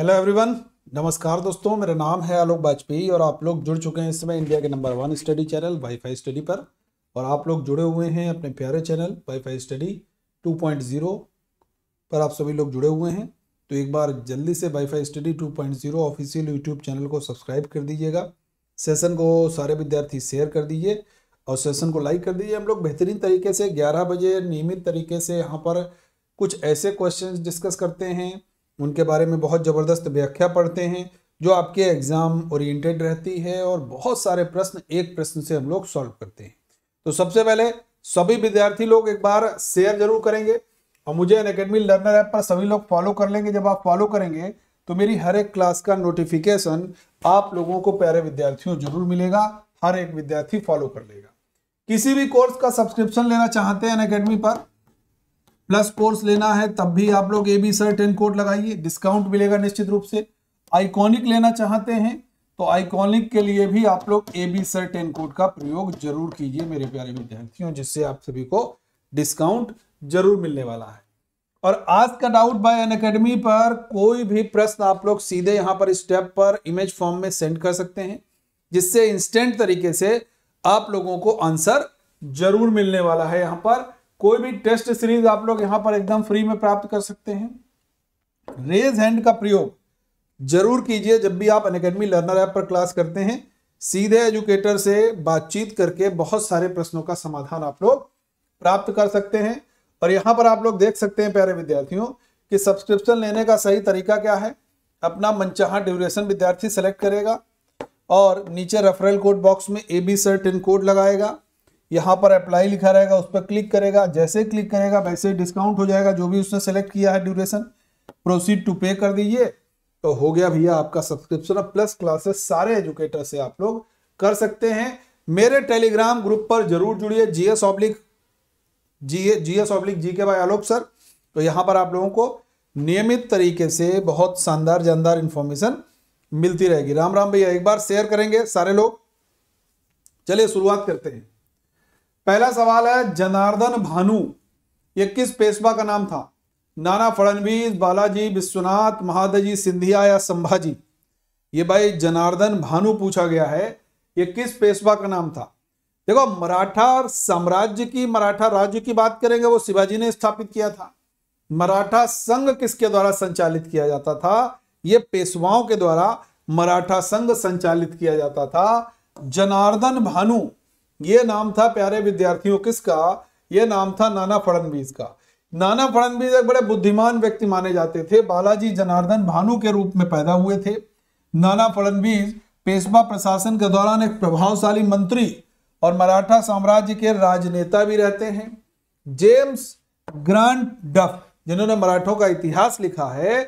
hello everyone नमस्कार दोस्तों मेरा नाम है आलोक वाजपेयी और आप लोग जुड़ चुके हैं इस समय इंडिया के number one study channel wifi study पर और आप लोग जुड़े हुए हैं अपने प्यारे चैनल वाईफाई स्टडी 2.0 पर आप सभी लोग जुड़े हुए हैं तो एक बार जल्दी से wifi study 2.0 official YouTube channel को सब्सक्राइब कर दीजिएगा सेसन को सारे विद्यार्थी शेयर कर दीजिए और सेसन को लाइक कर दीजिए हम लोग बेहतरीन तरीके से ग्यारह बजे नियमित तरीके से यहाँ पर कुछ ऐसे क्वेश्चन डिस्कस करते हैं उनके बारे में बहुत ज़बरदस्त व्याख्या पढ़ते हैं जो आपके एग्ज़ाम ओरिएंटेड रहती है और बहुत सारे प्रश्न एक प्रश्न से हम लोग सॉल्व करते हैं तो सबसे पहले सभी विद्यार्थी लोग एक बार शेयर जरूर करेंगे और मुझे अन अकेडमी लर्नर ऐप पर सभी लोग फॉलो कर लेंगे जब आप फॉलो करेंगे तो मेरी हर एक क्लास का नोटिफिकेशन आप लोगों को प्यारे विद्यार्थियों जरूर मिलेगा हर एक विद्यार्थी फॉलो कर लेगा किसी भी कोर्स का सब्सक्रिप्शन लेना चाहते हैं अन अकेडमी पर प्लस कोर्स लेना है तब भी आप लोग A B sir ten code लगाइए डिस्काउंट मिलेगा निश्चित रूप से आइकॉनिक लेना चाहते हैं तो आइकॉनिक के लिए भी आप लोग A B sir ten code का प्रयोग जरूर कीजिए मेरे प्यारे विद्यार्थियों जिससे आप सभी को डिस्काउंट जरूर मिलने वाला है और आज का डाउट बाय अन अकेडमी पर कोई भी प्रश्न आप लोग सीधे यहाँ पर स्टेप पर इमेज फॉर्म में सेंड कर सकते हैं जिससे इंस्टेंट तरीके से आप लोगों को आंसर जरूर मिलने वाला है यहाँ पर कोई भी टेस्ट सीरीज आप लोग यहां पर एकदम फ्री में प्राप्त कर सकते हैं रेज हैंड का प्रयोग जरूर कीजिए जब भी आप अनकेडमी लर्नर ऐप पर क्लास करते हैं सीधे एजुकेटर से बातचीत करके बहुत सारे प्रश्नों का समाधान आप लोग प्राप्त कर सकते हैं और यहाँ पर आप लोग देख सकते हैं प्यारे विद्यार्थियों कि सब्सक्रिप्शन लेने का सही तरीका क्या है अपना मनचाहा ड्यूरेशन विद्यार्थी सेलेक्ट करेगा और नीचे रेफरल कोड बॉक्स में ए बी सर कोड लगाएगा यहाँ पर अप्लाई लिखा रहेगा उस पर क्लिक करेगा जैसे क्लिक करेगा वैसे डिस्काउंट हो जाएगा जो भी उसने सेलेक्ट किया है ड्यूरेशन प्रोसीड टू पे कर दीजिए तो हो गया भैया आपका सब्सक्रिप्शन और प्लस क्लासेस सारे एजुकेटर से आप लोग कर सकते हैं मेरे टेलीग्राम ग्रुप पर जरूर जुड़िए GS oblique G GS oblique G के बाई आलोक सर तो यहाँ पर आप लोगों को नियमित तरीके से बहुत शानदार जानदार इन्फॉर्मेशन मिलती रहेगी राम राम भैया एक बार शेयर करेंगे सारे लोग चलिए शुरुआत करते हैं पहला सवाल है जनार्दन भानु ये किस पेशवा का नाम था नाना फडणवीस बालाजी विश्वनाथ महादजी सिंधिया या संभाजी ये भाई जनार्दन भानु पूछा गया है ये किस पेशवा का नाम था देखो मराठा साम्राज्य की मराठा राज्य की बात करेंगे वो शिवाजी ने स्थापित किया था मराठा संघ किसके द्वारा संचालित किया जाता था ये पेशवाओं के द्वारा मराठा संघ संचालित किया जाता था जनार्दन भानु ये नाम था प्यारे विद्यार्थियों किसका ये नाम था नाना फडनवीस का नाना फडनवीस एक बड़े बुद्धिमान व्यक्ति माने जाते थे बालाजी जनार्दन भानु के रूप में पैदा हुए थे नाना फडनवीस पेशवा प्रशासन के दौरान एक प्रभावशाली मंत्री और मराठा साम्राज्य के राजनेता भी रहते हैं जेम्स ग्रांड डफ जिन्होंने मराठों का इतिहास लिखा है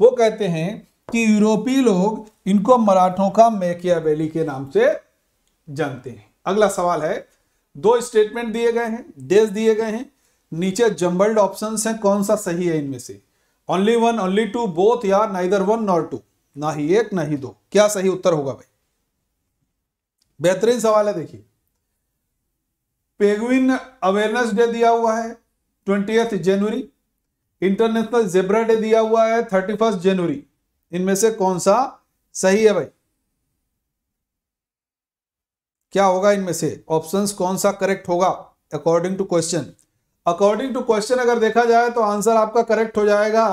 वो कहते हैं कि यूरोपीय लोग इनको मराठों का मैकियावेली के नाम से जानते हैं अगला सवाल है दो स्टेटमेंट दिए गए हैं देश दिए गए हैं नीचे जम्बल्ड ऑप्शन हैं कौन सा सही है इनमें से only one only two both या नाइदर वन नॉर टू ना ही एक ना ही दो क्या सही उत्तर होगा भाई बेहतरीन सवाल है देखिए पेगविन अवेयरनेस डे दिया हुआ है ट्वेंटी जनवरी इंटरनेशनल जेब्रा डे दिया हुआ है थर्टी फर्स्ट जनवरी इनमें से कौन सा सही है भाई क्या होगा इनमें से ऑप्शन कौन सा करेक्ट होगा according to question according to question अगर देखा जाए तो आंसर आपका करेक्ट हो जाएगा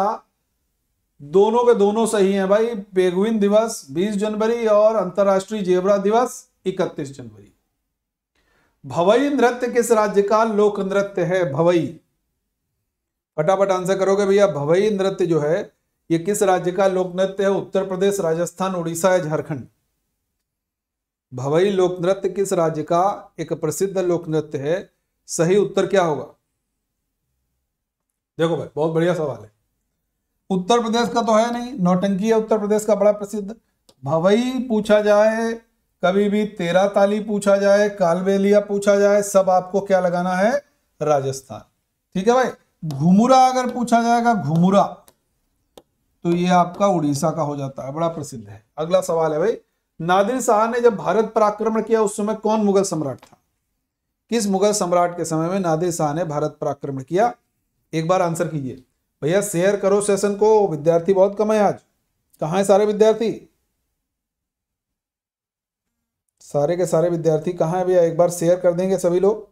दोनों के दोनों सही हैं भाई पेगुइन दिवस 20 जनवरी और अंतर्राष्ट्रीय जेबरा दिवस 31 जनवरी भवई नृत्य किस राज्य का लोक नृत्य है भवई फटाफट आंसर करोगे भैया भवई नृत्य जो है ये किस राज्य का लोक नृत्य है उत्तर प्रदेश राजस्थान उड़ीसा या झारखंड भवई लोक नृत्य किस राज्य का एक प्रसिद्ध लोक नृत्य है सही उत्तर क्या होगा देखो भाई बहुत बढ़िया सवाल है उत्तर प्रदेश का तो है नहीं नौटंकी है उत्तर प्रदेश का बड़ा प्रसिद्ध भवई पूछा जाए कभी भी तेरा ताली पूछा जाए कालबेलिया पूछा जाए सब आपको क्या लगाना है राजस्थान ठीक है भाई घुमुरा अगर पूछा जाएगा घुमुरा तो ये आपका उड़ीसा का हो जाता है बड़ा प्रसिद्ध है अगला सवाल है भाई नादिर शाह ने जब भारत पर आक्रमण किया उस समय कौन मुगल सम्राट था किस मुगल सम्राट के समय में नादिर शाह ने भारत पर आक्रमण किया एक बार आंसर कीजिए भैया शेयर करो सेशन को विद्यार्थी बहुत कम है आज कहा है सारे विद्यार्थी सारे के सारे विद्यार्थी कहा है भैया एक बार शेयर कर देंगे सभी लोग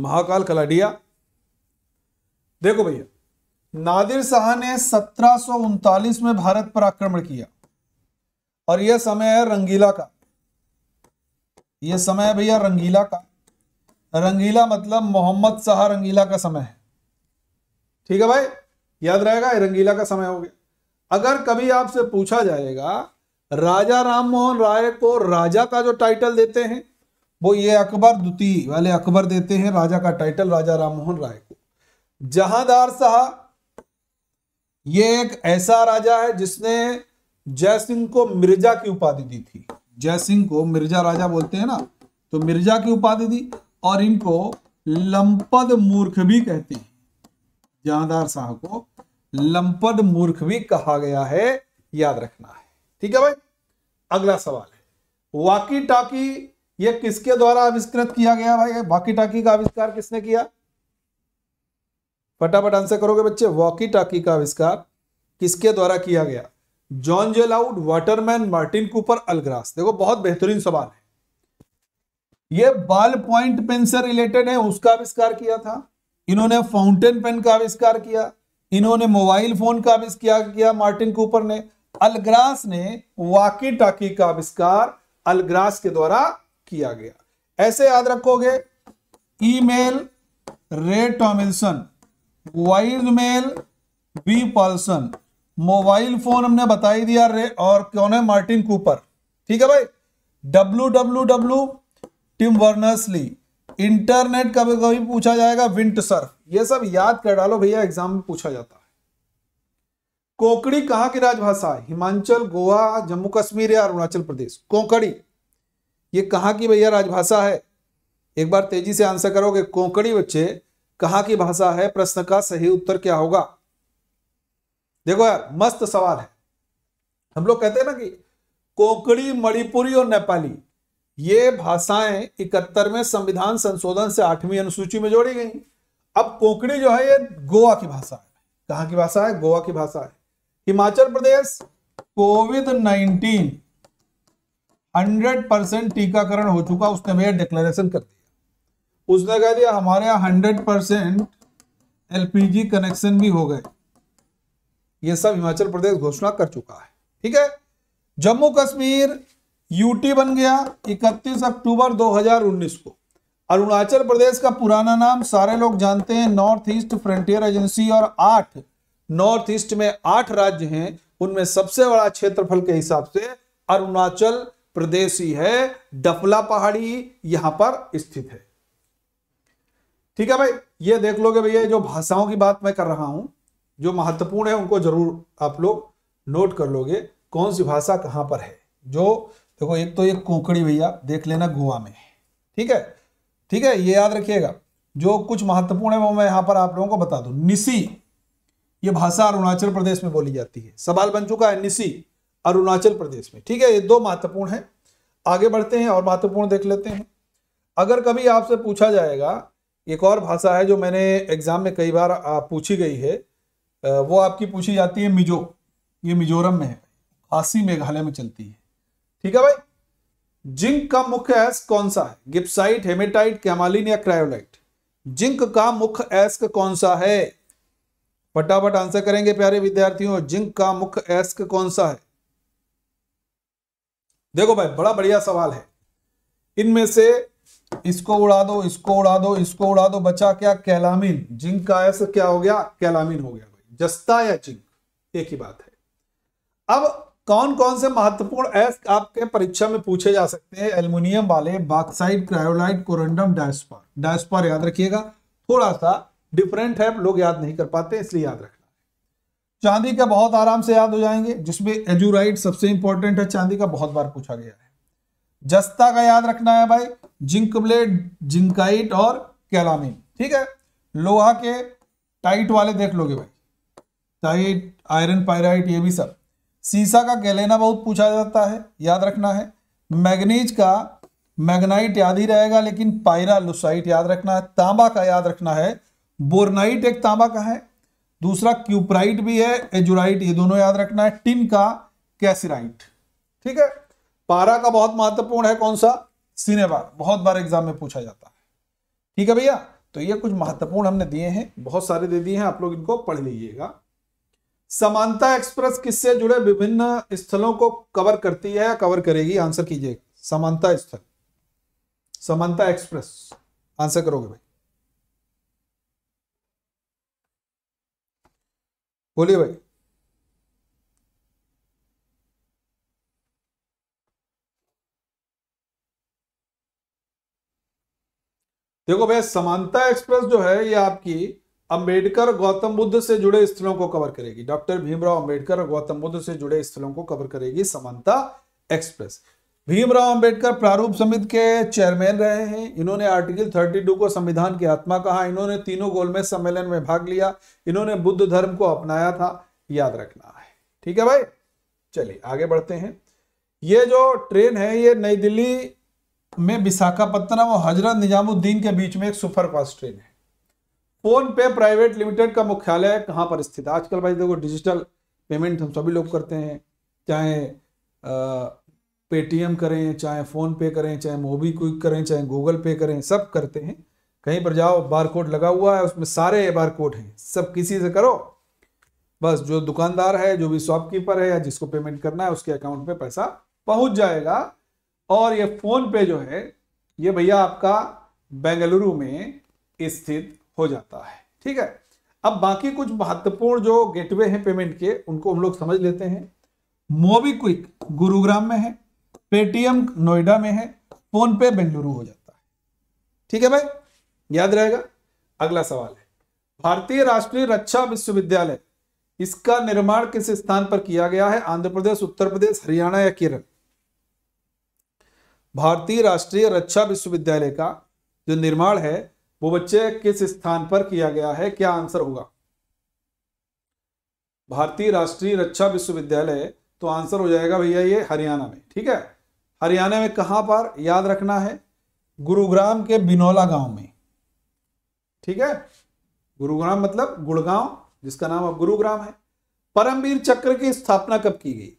महाकाल कलाडिया देखो भैया नादिर शाह ने सत्रह में भारत पर आक्रमण किया और यह समय है रंगीला का यह समय है भैया रंगीला का रंगीला मतलब मोहम्मद शाह रंगीला का समय है ठीक है भाई याद रहेगा रंगीला का समय हो गया अगर कभी आपसे पूछा जाएगा राजा राम मोहन राय को राजा का जो टाइटल देते हैं वो ये अकबर द्वितीय वाले अकबर देते हैं राजा का टाइटल राजा राम मोहन राय को जहादार शाह ये एक ऐसा राजा है जिसने जयसिंह को मिर्जा की उपाधि दी थी जयसिंह को मिर्जा राजा बोलते हैं ना तो मिर्जा की उपाधि दी और इनको लंपद मूर्ख भी कहते हैं जहादार शाह को लंपद मूर्ख भी कहा गया है याद रखना है ठीक है भाई अगला सवाल है वाकी टाकी ये किसके द्वारा आविष्कृत किया गया भाई वाकी टाकी का आविष्कार किसने किया फटाफट आंसर करोगे बच्चे वॉकी टाकी का आविष्कार किसके द्वारा किया गया John J Loud Waterman Martin Cooper अलग्रास देखो बहुत बेहतरीन सवाल है ये बाल पॉइंट पेन से रिलेटेड है उसका आविष्कार किया था इन्होंने फाउंटेन पेन का आविष्कार किया इन्होंने मोबाइल फोन का आविष्कार किया मार्टिन कूपर ने अलग्रास ने वाकी टाकी का आविष्कार अलग्रास के द्वारा किया गया ऐसे याद रखोगे ईमेल रे टॉमिल्सन वाइज मेल बी पर्सन मोबाइल फोन हमने बता ही दिया रे और कौन है मार्टिन कूपर ठीक है भाई W W W Tim Berners Lee internet कभी कभी पूछा जाएगा विंट सर्फ ये सब याद कर डालो भैया एग्जाम में पूछा जाता है कोकड़ी कहाँ की राजभाषा है हिमाचल गोवा जम्मू कश्मीर या अरुणाचल प्रदेश कोकड़ी ये कहां की भैया राजभाषा है एक बार तेजी से आंसर करोगे कोकड़ी बच्चे कहा की भाषा है प्रश्न का सही उत्तर क्या होगा देखो यार मस्त सवाल है हम लोग कहते हैं ना कि कोकड़ी मणिपुरी और नेपाली ये भाषाएं इकहत्तर में संविधान संशोधन से आठवीं अनुसूची में जोड़ी गई अब कोकड़ी जो है ये गोवा की भाषा है कहां की भाषा है गोवा की भाषा है Himachal Pradesh Covid nineteen hundred percent टीकाकरण हो चुका उसने भैया डिक्लेरेशन कर दिया उसने कह दिया हमारे यहाँ हंड्रेड परसेंट एलपीजी कनेक्शन भी हो गए ये सब हिमाचल प्रदेश घोषणा कर चुका है ठीक है जम्मू कश्मीर यूटी बन गया 31 अक्टूबर 2019 को अरुणाचल प्रदेश का पुराना नाम सारे लोग जानते हैं नॉर्थ ईस्ट फ्रंटियर एजेंसी और आठ नॉर्थ ईस्ट में आठ राज्य हैं उनमें सबसे बड़ा क्षेत्रफल के हिसाब से अरुणाचल प्रदेश ही है डफला पहाड़ी यहां पर स्थित है ठीक है भाई ये देख लोगे भैया जो भाषाओं की बात मैं कर रहा हूं जो महत्वपूर्ण है उनको जरूर आप लोग नोट कर लोगे कौन सी भाषा कहां पर है जो देखो एक तो ये कोकड़ी भैया देख लेना गोवा में ठीक है ठीक है ये याद रखिएगा जो कुछ महत्वपूर्ण है वो मैं यहाँ पर आप लोगों को बता दूं निसी ये भाषा अरुणाचल प्रदेश में बोली जाती है सवाल बन चुका है निसी अरुणाचल प्रदेश में ठीक है ये दो महत्वपूर्ण है आगे बढ़ते हैं और महत्वपूर्ण देख लेते हैं अगर कभी आपसे पूछा जाएगा एक और भाषा है जो मैंने एग्ज़ाम में कई बार पूछी गई है वो आपकी पूछी जाती है मिजो ये मिजोरम में है खासी मेघालय में चलती है ठीक है भाई जिंक का मुख्य एस कौन सा है गिप्साइट हेमेटाइट कैमालिन या क्रायोलाइट जिंक का मुख्य एस्क कौन सा है फटाफट आंसर करेंगे प्यारे विद्यार्थियों जिंक का मुख्य एस्क कौन सा है देखो भाई बड़ा बढ़िया सवाल है इनमें से इसको उड़ा दो इसको उड़ा दो इसको उड़ा दो बचा क्या कैलामिन जिंक का ऐसा क्या हो गया कैलामिन हो गया भाई जस्ता या जिंक एक ही बात है अब कौन कौन से महत्वपूर्ण एस आपके परीक्षा में पूछे जा सकते हैं एल्यूमिनियम वाले bauxite cryolite corundum diaspore diaspore याद रखिएगा थोड़ा सा डिफरेंट है लोग याद नहीं कर पाते इसलिए याद रखना चांदी का बहुत आराम से याद हो जाएंगे जिसमें एजुराइट सबसे इंपॉर्टेंट है चांदी का बहुत बार पूछा गया है जस्ता का याद रखना है भाई जिंक ब्लेड जिंकाइट और कैलामिन ठीक है लोहा के टाइट वाले देख लोगे भाई टाइट आयरन पायराइट ये भी सब सीसा का गैलेना बहुत पूछा जाता है याद रखना है मैग्नीज का मैग्नाइट याद ही रहेगा लेकिन पायरा लुसाइट याद रखना है तांबा का याद रखना है बोरनाइट एक तांबा का है दूसरा क्यूपराइट भी है एजुराइट ये दोनों याद रखना है टिन का कैसिराइट ठीक है पारा का बहुत महत्वपूर्ण है कौन सा सिनेबार बहुत बार एग्जाम में पूछा जाता है ठीक है भैया तो ये कुछ महत्वपूर्ण हमने दिए हैं बहुत सारे दे दिए हैं आप लोग इनको पढ़ लीजिएगा समानता एक्सप्रेस किससे जुड़े विभिन्न स्थलों को कवर करती है या कवर करेगी आंसर कीजिए समानता स्थल समानता एक्सप्रेस आंसर करोगे भाई बोलिए भाई देखो भैया समानता एक्सप्रेस जो है ये आपकी अंबेडकर गौतम बुद्ध से जुड़े स्थलों को कवर करेगी डॉक्टर भीमराव अंबेडकर और गौतम बुद्ध से जुड़े स्थलों को कवर करेगी समानता एक्सप्रेस भीमराव अंबेडकर प्रारूप समिति के चेयरमैन रहे हैं इन्होंने आर्टिकल 32 को संविधान की आत्मा कहा इन्होंने तीनों गोलमेज सम्मेलन में भाग लिया इन्होंने बुद्ध धर्म को अपनाया था याद रखना है ठीक है भाई चलिए आगे बढ़ते हैं ये जो ट्रेन है ये नई दिल्ली में विशाखापत्तनम और हजरत निजामुद्दीन के बीच में एक सुपरफास्ट ट्रेन है फोन पे प्राइवेट लिमिटेड का मुख्यालय कहाँ पर स्थित है आजकल भाई देखो डिजिटल पेमेंट हम सभी लोग करते हैं चाहे पेटीएम करें चाहे फोन पे करें चाहे मोबी क्विक करें चाहे गूगल पे करें सब करते हैं कहीं पर जाओ बार कोड लगा हुआ है उसमें सारे बार कोड हैं सब किसी से करो बस जो दुकानदार है जो भी शॉपकीपर है या जिसको पेमेंट करना है उसके अकाउंट में पैसा पहुंच जाएगा और ये फोन पे जो है ये भैया आपका बेंगलुरु में स्थित हो जाता है ठीक है अब बाकी कुछ महत्वपूर्ण जो गेटवे हैं पेमेंट के उनको हम लोग समझ लेते हैं मोबीक्विक गुरुग्राम में है पेटीएम नोएडा में है फोन पे बेंगलुरु हो जाता है ठीक है भाई याद रहेगा अगला सवाल है भारतीय राष्ट्रीय रक्षा विश्वविद्यालय इसका निर्माण किस स्थान पर किया गया है आंध्र प्रदेश उत्तर प्रदेश हरियाणा या केरल भारतीय राष्ट्रीय रक्षा विश्वविद्यालय का जो निर्माण है वो बच्चे किस स्थान पर किया गया है क्या आंसर होगा भारतीय राष्ट्रीय रक्षा विश्वविद्यालय तो आंसर हो जाएगा भैया ये हरियाणा में ठीक है हरियाणा में कहां पर याद रखना है गुरुग्राम के बिनौला गांव में ठीक है गुरुग्राम मतलब गुड़गांव जिसका नाम अब गुरुग्राम है परमवीर चक्र की स्थापना कब की गई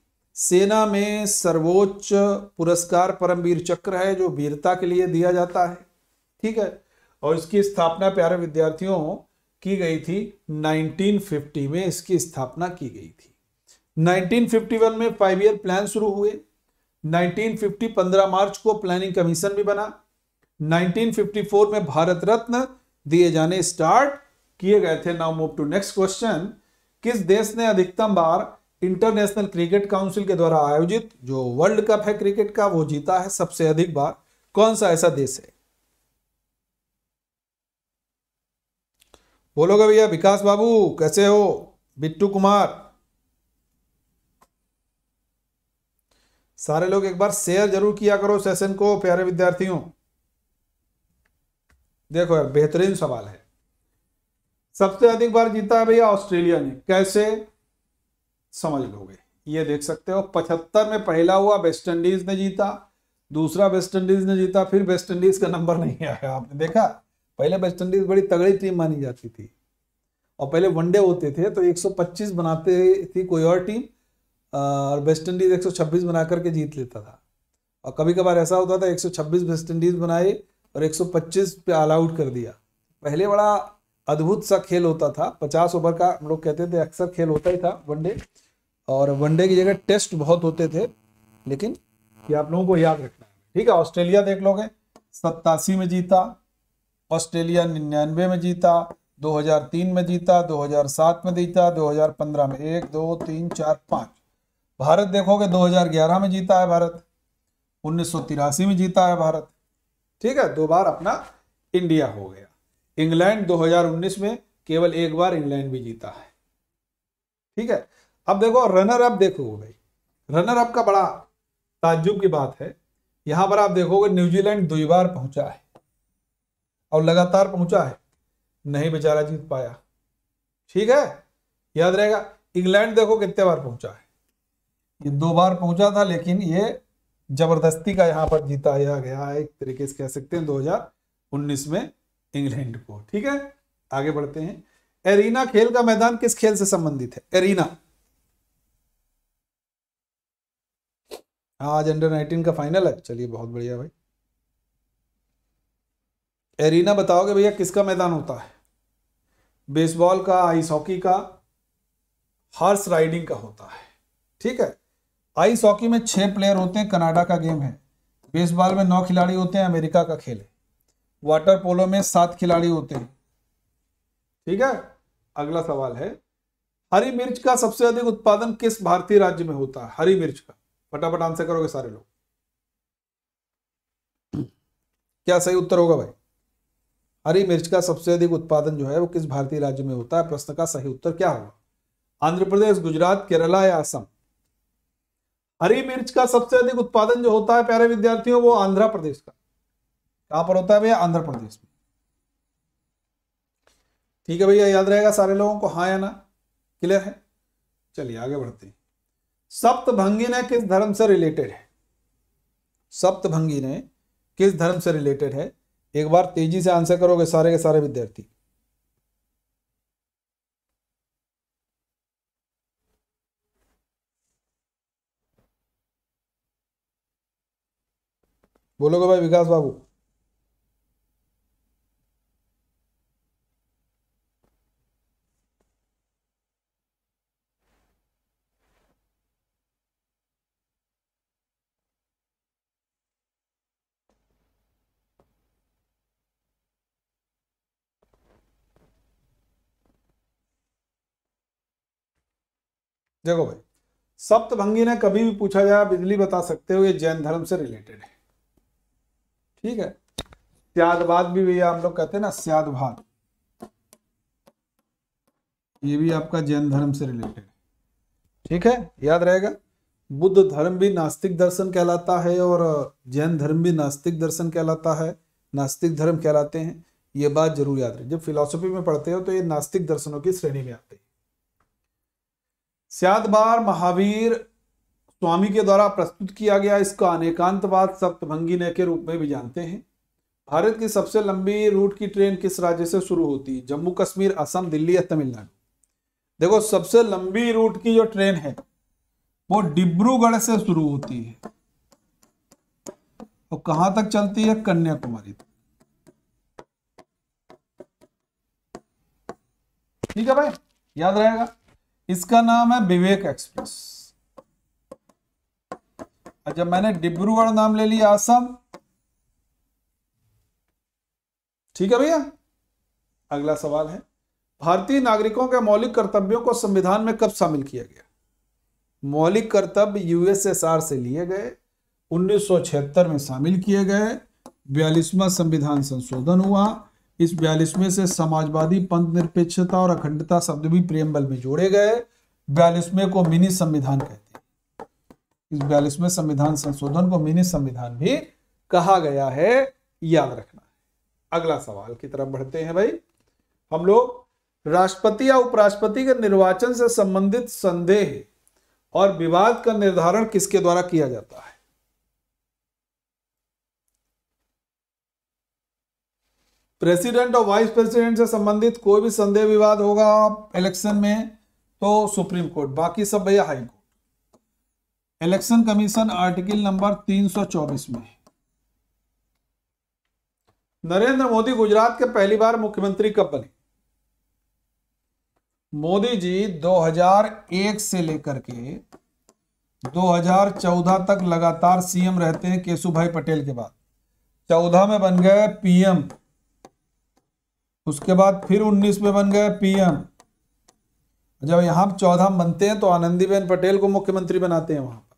सेना में सर्वोच्च पुरस्कार परमवीर चक्र है जो वीरता के लिए दिया जाता है ठीक है और इसकी स्थापना प्यारे विद्यार्थियों की गई थी 1950 में इसकी स्थापना की गई थी 1951 में फाइव ईयर प्लान शुरू हुए 1950 15 मार्च को प्लानिंग कमीशन भी बना 1954 में भारत रत्न दिए जाने स्टार्ट किए गए थे now move to next question किस देश ने अधिकतम बार इंटरनेशनल क्रिकेट काउंसिल के द्वारा आयोजित जो वर्ल्ड कप है क्रिकेट का वो जीता है सबसे अधिक बार कौन सा ऐसा देश है बोलोगे भैया विकास बाबू कैसे हो बिट्टू कुमार सारे लोग एक बार शेयर जरूर किया करो सेशन को प्यारे विद्यार्थियों देखो यार बेहतरीन सवाल है सबसे अधिक बार जीता है भैया ऑस्ट्रेलिया ने कैसे समझ लोगे ये देख सकते हो पचहत्तर में पहला हुआ वेस्ट इंडीज ने जीता दूसरा वेस्ट इंडीज ने जीता फिर वेस्ट इंडीज का नंबर नहीं आया आपने देखा पहले वेस्ट इंडीज बड़ी तगड़ी टीम मानी जाती थी और पहले वनडे होते थे तो 125 बनाते थी कोई और टीम और वेस्ट इंडीज 126 बना करके जीत लेता था और कभी कभार ऐसा होता था 126 वेस्ट इंडीज बनाए और 125 पे ऑल आउट कर दिया पहले बड़ा अद्भुत सा खेल होता था पचास ओवर का हम लोग कहते थे अक्सर खेल होता ही था वनडे और वनडे की जगह टेस्ट बहुत होते थे लेकिन ये आप लोगों को याद रखना है ठीक है ऑस्ट्रेलिया देख लोगे सत्तासी में जीता ऑस्ट्रेलिया निन्यानवे में जीता 2003 में जीता 2007 में जीता 2015 में एक दो तीन चार पाँच भारत देखोगे 2011 में जीता है भारत उन्नीस में जीता है भारत ठीक है दो बार अपना इंडिया हो गया इंग्लैंड 2019 में केवल एक बार इंग्लैंड भी जीता है ठीक है अब देखो रनर अप देखोगे भाई रनर अप का बड़ा ताज्जुब की बात है यहां पर आप देखोगे न्यूजीलैंड दो बार पहुंचा है और लगातार पहुंचा है नहीं बेचारा जीत पाया ठीक है याद रहेगा इंग्लैंड देखो कितने बार पहुंचा है ये दो बार पहुंचा था लेकिन ये जबरदस्ती का यहां पर जीता गया है एक तरीके से कह सकते हैं 2019 में इंग्लैंड को ठीक है आगे बढ़ते हैं एरीना खेल का मैदान किस खेल से संबंधित है एरीना हाँ, आज अंडर नाइनटीन का फाइनल है चलिए बहुत बढ़िया भाई एरीना बताओगे भैया किसका मैदान होता है बेसबॉल का आइस हॉकी का हॉर्स राइडिंग का होता है ठीक है आइस हॉकी में छह प्लेयर होते हैं कनाडा का गेम है बेसबॉल में नौ खिलाड़ी होते हैं अमेरिका का खेल है वाटर पोलो में सात खिलाड़ी होते हैं ठीक है अगला सवाल है हरी मिर्च का सबसे अधिक उत्पादन किस भारतीय राज्य में होता है हरी मिर्च का फटाफट आंसर करोगे सारे लोग क्या सही उत्तर होगा भाई हरी मिर्च का सबसे अधिक उत्पादन जो है वो किस भारतीय राज्य में होता है प्रश्न का सही उत्तर क्या होगा आंध्र प्रदेश गुजरात केरला या असम हरी मिर्च का सबसे अधिक उत्पादन जो होता है प्यारे विद्यार्थियों वो आंध्र प्रदेश का कहां पर होता है भैया आंध्र प्रदेश में ठीक है भैया याद रहेगा सारे लोगों को हाँ या ना क्लियर है चलिए आगे बढ़ते हैं सप्त भंगी ने किस धर्म से रिलेटेड है भंगी ने किस धर्म से रिलेटेड है एक बार तेजी से आंसर करोगे सारे के सारे विद्यार्थी बोलोगे भाई विकास बाबू देखो भाई सप्तभंगी ने कभी भी पूछा जाए आप इजली बता सकते हो ये जैन धर्म से रिलेटेड है ठीक है त्यागवाद भी भैया हम लोग कहते हैं ना स्यादभाद ये भी आपका जैन धर्म से रिलेटेड है ठीक है याद रहेगा बुद्ध धर्म भी नास्तिक दर्शन कहलाता है और जैन धर्म भी नास्तिक दर्शन कहलाता है नास्तिक धर्म कहलाते हैं ये बात जरूर याद रहे जब फिलोसफी में पढ़ते हो तो ये नास्तिक दर्शनों की श्रेणी में आते हैं सियादबार महावीर स्वामी के द्वारा प्रस्तुत किया गया इसका अनेकांतवाद सप्तभंगी ने के रूप में भी जानते हैं भारत की सबसे लंबी रूट की ट्रेन किस राज्य से शुरू होती है जम्मू कश्मीर असम दिल्ली या तमिलनाडु देखो सबसे लंबी रूट की जो ट्रेन है वो डिब्रूगढ़ से शुरू होती है और तो कहां तक चलती है कन्याकुमारी तक ठीक है भाई याद रहेगा इसका नाम है विवेक एक्सप्रेस अच्छा मैंने डिब्रूगढ़ नाम ले लिया आसम ठीक है भैया अगला सवाल है भारतीय नागरिकों के मौलिक कर्तव्यों को संविधान में कब शामिल किया गया मौलिक कर्तव्य यूएसएसआर से लिए गए 1976 में शामिल किए गए बयालीसवा संविधान संशोधन हुआ इस बयालीसवें से समाजवादी पंथ निरपेक्षता और अखंडता शब्द भी प्रेमबल में जोड़े गए बयालीसवें को मिनी संविधान कहते हैं इस बयालीसवें संविधान संशोधन को मिनी संविधान भी कहा गया है याद रखना है अगला सवाल की तरफ बढ़ते हैं भाई हम लोग राष्ट्रपति या उपराष्ट्रपति के निर्वाचन से संबंधित संदेह और विवाद का निर्धारण किसके द्वारा किया जाता है प्रेसिडेंट और वाइस प्रेसिडेंट से संबंधित कोई भी संदेह विवाद होगा इलेक्शन में तो सुप्रीम कोर्ट बाकी सब भैया high court election commission article number 324 में नरेंद्र मोदी गुजरात के पहली बार मुख्यमंत्री कब बने मोदी जी 2001 से लेकर के 2014 तक लगातार सीएम रहते हैं केशुभा पटेल के बाद 14 में बन गए पीएम उसके बाद फिर 19 में बन गए पीएम जब यहां चौदह बनते हैं तो आनंदीबेन पटेल को मुख्यमंत्री बनाते हैं वहां पर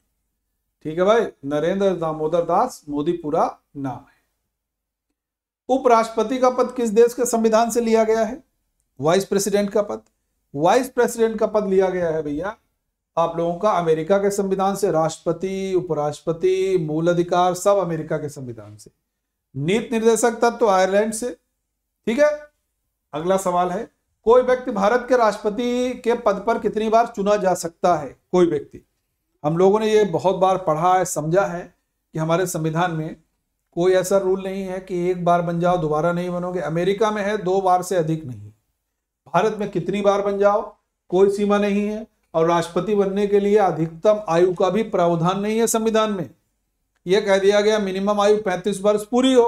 ठीक है भाई नरेंद्र दामोदर दास मोदी पूरा नाम है उपराष्ट्रपति का पद किस देश के संविधान से लिया गया है वाइस प्रेसिडेंट का पद वाइस प्रेसिडेंट का पद लिया गया है भैया आप लोगों का अमेरिका के संविधान से राष्ट्रपति उपराष्ट्रपति मूल अधिकार सब अमेरिका के संविधान से नीत निर्देशक तत्व तो आयरलैंड से ठीक है अगला सवाल है कोई व्यक्ति भारत के राष्ट्रपति के पद पर कितनी बार चुना जा सकता है कोई व्यक्ति हम लोगों ने ये बहुत बार पढ़ा है समझा है कि हमारे संविधान में कोई ऐसा रूल नहीं है कि एक बार बन जाओ दोबारा नहीं बनोगे अमेरिका में है दो बार से अधिक नहीं भारत में कितनी बार बन जाओ कोई सीमा नहीं है और राष्ट्रपति बनने के लिए अधिकतम आयु का भी प्रावधान नहीं है संविधान में यह कह दिया गया मिनिमम आयु पैंतीस वर्ष पूरी हो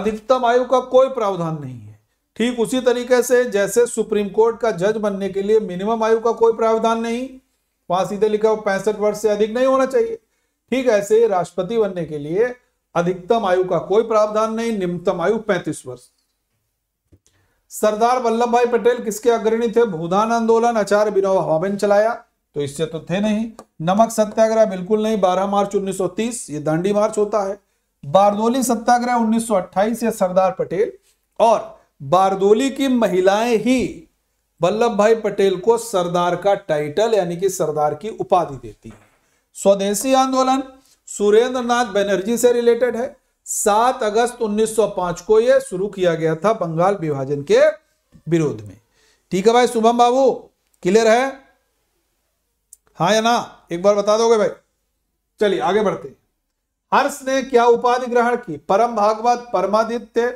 अधिकतम आयु का कोई प्रावधान नहीं है ठीक उसी तरीके से जैसे सुप्रीम कोर्ट का जज बनने के लिए मिनिमम आयु का कोई प्रावधान नहीं वहां सीधे लिखा हो पैंसठ वर्ष से अधिक नहीं होना चाहिए ठीक ऐसे राष्ट्रपति बनने के लिए अधिकतम आयु का कोई प्रावधान नहीं निम्नतम आयु पैंतीस वर्ष सरदार वल्लभ भाई पटेल किसके अग्रणी थे भूदान आंदोलन आचार्य विनोद हवाबेन चलाया तो इससे तो थे नहीं नमक सत्याग्रह बिल्कुल नहीं 12 मार्च 1930 ये दांडी मार्च होता है बारदोली सत्याग्रह 1928 ये सरदार पटेल और बारदोली की महिलाएं ही वल्लभ भाई पटेल को सरदार का टाइटल यानी कि सरदार की उपाधि देती है स्वदेशी आंदोलन सुरेंद्र नाथ बनर्जी से रिलेटेड है 7 अगस्त 1905 को यह शुरू किया गया था बंगाल विभाजन के विरोध में ठीक है भाई शुभम बाबू क्लियर है हाँ या ना एक बार बता दोगे भाई चलिए आगे बढ़ते हर्ष ने क्या उपाधि ग्रहण की परम भागवत परमादित्य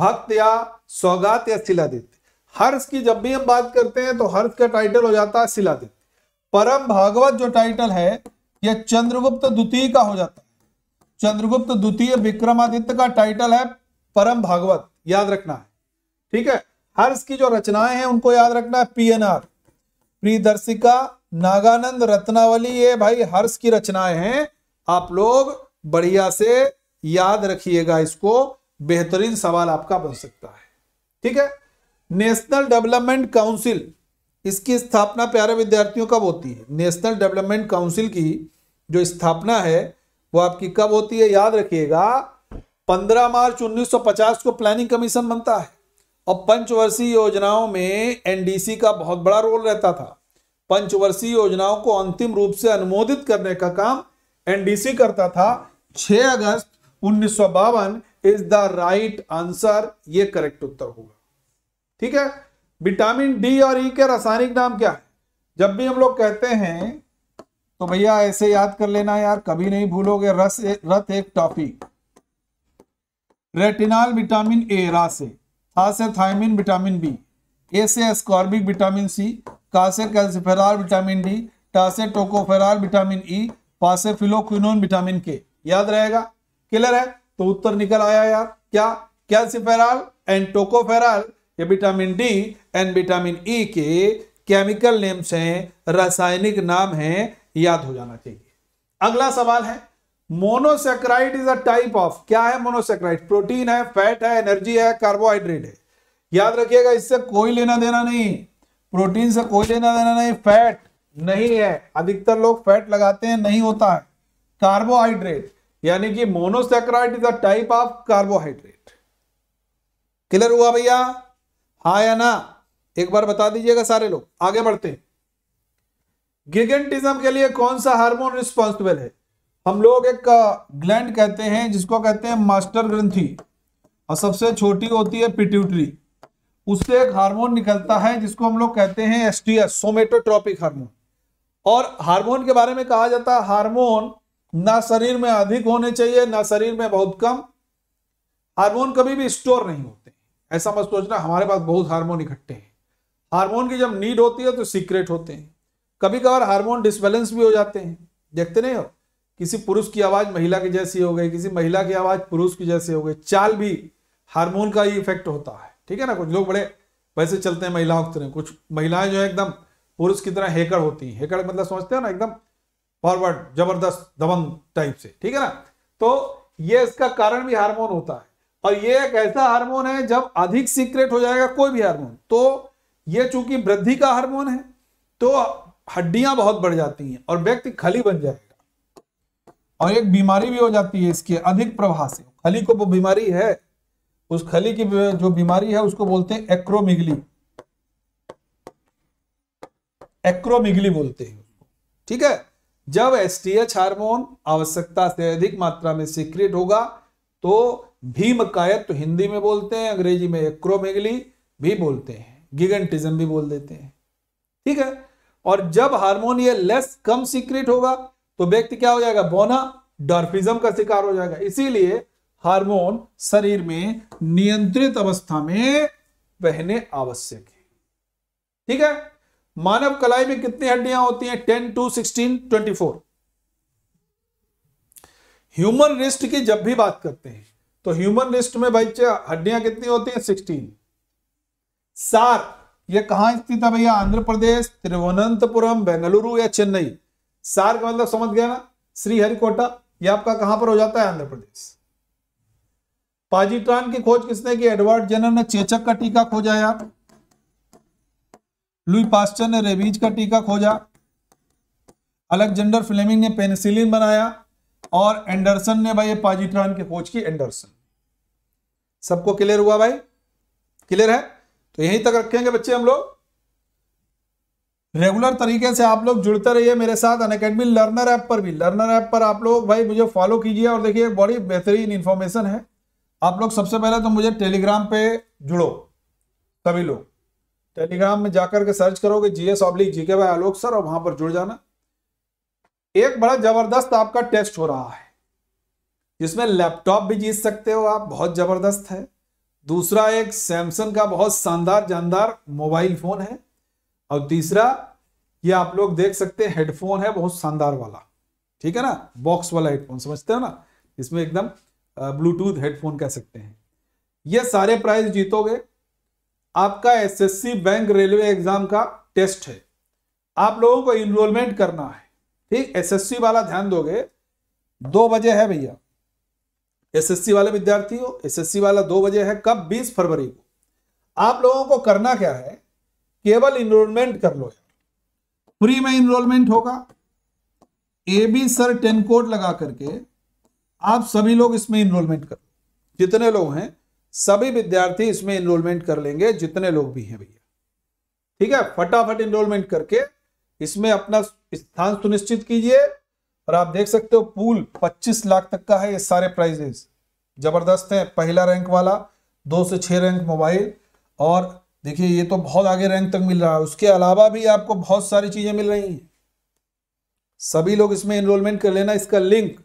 भक्त या सौगात या शिलादित्य हर्ष की जब भी हम बात करते हैं तो हर्ष का टाइटल हो जाता है शिलादित्य परम भागवत जो टाइटल है यह चंद्रगुप्त द्वितीय का हो जाता है चंद्रगुप्त द्वितीय विक्रमादित्य का टाइटल है परम भागवत याद रखना है ठीक है हर्ष की जो रचनाएं हैं उनको याद रखना है पीएनआर प्रियदर्शिका नागानंद रत्नावली ये भाई हर्ष की रचनाएं हैं आप लोग बढ़िया से याद रखिएगा इसको बेहतरीन सवाल आपका बन सकता है ठीक है नेशनल डेवलपमेंट काउंसिल इसकी स्थापना प्यारे विद्यार्थियों कब होती है नेशनल डेवलपमेंट काउंसिल की जो स्थापना है वो आपकी कब होती है याद रखिएगा 15 मार्च 1950 को प्लानिंग कमीशन बनता है और पंचवर्षीय योजनाओं में एनडीसी का बहुत बड़ा रोल रहता था पंचवर्षीय योजनाओं को अंतिम रूप से अनुमोदित करने का काम एनडीसी करता था 6 अगस्त उन्नीस इज द राइट आंसर ये करेक्ट उत्तर होगा ठीक है विटामिन डी और ई e के रासायनिक नाम क्या है जब भी हम लोग कहते हैं तो भैया ऐसे याद कर लेना यार कभी नहीं भूलोगे रस ए, रथ एक टॉफी रेटिनॉल विटामिन ए रा से था से थायमिन विटामिन बी ए से एस्कॉर्बिक विटामिन सी का से कैल्सिफेराल विटामिन डी टा से टोकोफेराल विटामिन ई पा से फिलोक्विनोन विटामिन के याद रहेगा क्लियर है तो उत्तर निकल आया यार क्या कैल्सिफेराल एंड टोकोफेराल ये vitamin D and vitamin E के केमिकल नेम्स हैं रासायनिक नाम हैं याद हो जाना चाहिए अगला सवाल है monosaccharide is a type of क्या है मोनोसेक्राइड प्रोटीन है फैट है एनर्जी है कार्बोहाइड्रेट है याद रखिएगा इससे कोई लेना देना नहीं प्रोटीन से कोई लेना देना नहीं फैट नहीं है अधिकतर लोग फैट लगाते हैं नहीं होता है कार्बोहाइड्रेट यानी कि monosaccharide is a type of carbohydrate clear हुआ भैया हाँ या ना एक बार बता दीजिएगा सारे लोग आगे बढ़ते हैं गिगेंटिज्म के लिए कौन सा हार्मोन रिस्पॉन्सिबल है हम लोग एक ग्लैंड कहते हैं जिसको कहते हैं मास्टर ग्रंथि और सबसे छोटी होती है पिट्यूटरी उससे एक हार्मोन निकलता है जिसको हम लोग कहते हैं एसटीएस सोमेटोट्रॉपिक हार्मोन और हार्मोन के बारे में कहा जाता है हार्मोन ना शरीर में अधिक होने चाहिए ना शरीर में बहुत कम हार्मोन कभी भी स्टोर नहीं होते ऐसा मत सोचना हमारे पास बहुत हार्मोन इकट्ठे हैं हार्मोन की जब नीड होती है तो सीक्रेट होते हैं कभी कभार हार्मोन डिसबैलेंस भी हो जाते हैं देखते नहीं हो किसी पुरुष की आवाज महिला की जैसी हो गई किसी महिला की आवाज पुरुष की जैसी हो गई चाल भी हार्मोन का ही इफेक्ट होता है ठीक है ना कुछ लोग बड़े वैसे चलते हैं महिलाओं की तरह कुछ महिलाएं जो है एकदम पुरुष की तरह हेकड़ होती हैं हेकड़ मतलब समझते हैं ना एकदम फॉरवर्ड जबरदस्त दबंग टाइप से ठीक है ना तो ये इसका कारण भी हार्मोन होता है और ये एक ऐसा हार्मोन है जब अधिक सीक्रेट हो जाएगा कोई भी हार्मोन तो ये चूंकि वृद्धि का हार्मोन है तो हड्डियां बहुत बढ़ जाती हैं और व्यक्ति खली बन जाएगा और एक बीमारी भी हो जाती है इसके अधिक प्रवाह से खली को वो बीमारी है उस खली की जो बीमारी है उसको बोलते हैं एक्रोमिगली एक्रोमिगली बोलते हैं ठीक है जब एसटीएच हार्मोन आवश्यकता से अधिक मात्रा में सीक्रेट होगा तो भीम कायत तो हिंदी में बोलते हैं अंग्रेजी में एक्रोमेगली भी बोलते हैं गिगेंटिज्म भी बोल देते हैं ठीक है और जब हार्मोन लेस कम सीक्रेट होगा तो व्यक्ति क्या हो जाएगा बोना डॉर्फिज्म का शिकार हो जाएगा इसीलिए हार्मोन शरीर में नियंत्रित अवस्था में बहने आवश्यक है ठीक है मानव कलाई में कितनी हड्डियां होती हैं ten two sixteen twenty four human wrist की जब भी बात करते हैं तो ह्यूमन रिस्ट में भाई हड्डियां कितनी होती हैं सिक्सटीन सार ये कहाँ स्थित है भैया आंध्र प्रदेश तिरुवनंतपुरम बेंगलुरु या चेन्नई सार का मतलब समझ गया ना श्रीहरिकोटा ये आपका कहां पर हो जाता है आंध्र प्रदेश पाजीट्रान की खोज किसने की एडवर्ड जेनर ने चेचक का टीका खोजाया लुई पास्टर ने रेबीज का टीका खोजा अलेक्जेंडर फ्लेमिंग ने पेनिसिलिन बनाया और एंडरसन ने भाई पाजिट्रॉन की खोज की एंडरसन सबको क्लियर हुआ भाई क्लियर है तो यहीं तक रखेंगे बच्चे हम लोग रेगुलर तरीके से आप लोग जुड़ते रहिए मेरे साथ अन अकेडमी लर्नर ऐप पर भी लर्नर ऐप पर आप लोग भाई मुझे फॉलो कीजिए और देखिए बड़ी बेहतरीन इन्फॉर्मेशन है आप लोग सबसे पहले तो मुझे टेलीग्राम पे जुड़ो सभी लोग टेलीग्राम में जाकर के सर्च करोगे जीएस ऑब्लिक जीके भाई आलोक सर और वहां पर जुड़ जाना एक बड़ा जबरदस्त आपका टेस्ट हो रहा है जिसमें लैपटॉप भी जीत सकते हो आप बहुत जबरदस्त है दूसरा एक सैमसंग का बहुत शानदार जानदार मोबाइल फोन है और तीसरा ये आप लोग देख सकते हैं हेडफोन है बहुत शानदार वाला ठीक है ना बॉक्स वाला हेडफोन समझते हो ना इसमें एकदम ब्लूटूथ हेडफोन कह सकते हैं ये सारे प्राइज जीतोगे आपका एसएससी बैंक रेलवे एग्जाम का टेस्ट है आप लोगों को इनरोलमेंट करना है ठीक एसएससी वाला ध्यान दोगे दो बजे है भैया एसएससी वाले विद्यार्थी हो एसएससी वाला दो बजे है कब 20 फरवरी को आप लोगों को करना क्या है केवल इनरोलमेंट कर लो यार फ्री में इनरोलमेंट होगा A B sir ten code लगा करके आप सभी लोग इसमें इनरोलमेंट कर जितने लोग हैं सभी विद्यार्थी इसमें इनरोलमेंट कर लेंगे जितने लोग भी हैं भैया ठीक है फटाफट इनरोलमेंट करके इसमें अपना स्थान सुनिश्चित कीजिए और आप देख सकते हो पूल 25 लाख तक का है ये सारे प्राइजेस जबरदस्त है पहला रैंक वाला दो से छह रैंक मोबाइल और देखिए ये तो बहुत आगे रैंक तक मिल रहा है उसके अलावा भी आपको बहुत सारी चीज़ें मिल रही हैं सभी लोग इसमें इनरोलमेंट कर लेना इसका लिंक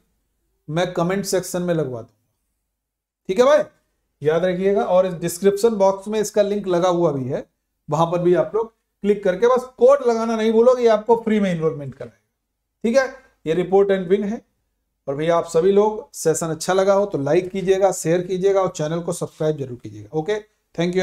मैं कमेंट सेक्शन में लगवा दूंगा ठीक है भाई याद रखिएगा और डिस्क्रिप्शन बॉक्स में इसका लिंक लगा हुआ भी है वहां पर भी आप लोग क्लिक करके बस कोड लगाना नहीं भूलोगे आपको फ्री में इनरोलमेंट कराएगा ठीक है ये रिपोर्ट एंड विन है और भैया आप सभी लोग सेशन अच्छा लगा हो तो लाइक कीजिएगा शेयर कीजिएगा और चैनल को सब्सक्राइब जरूर कीजिएगा ओके थैंक यू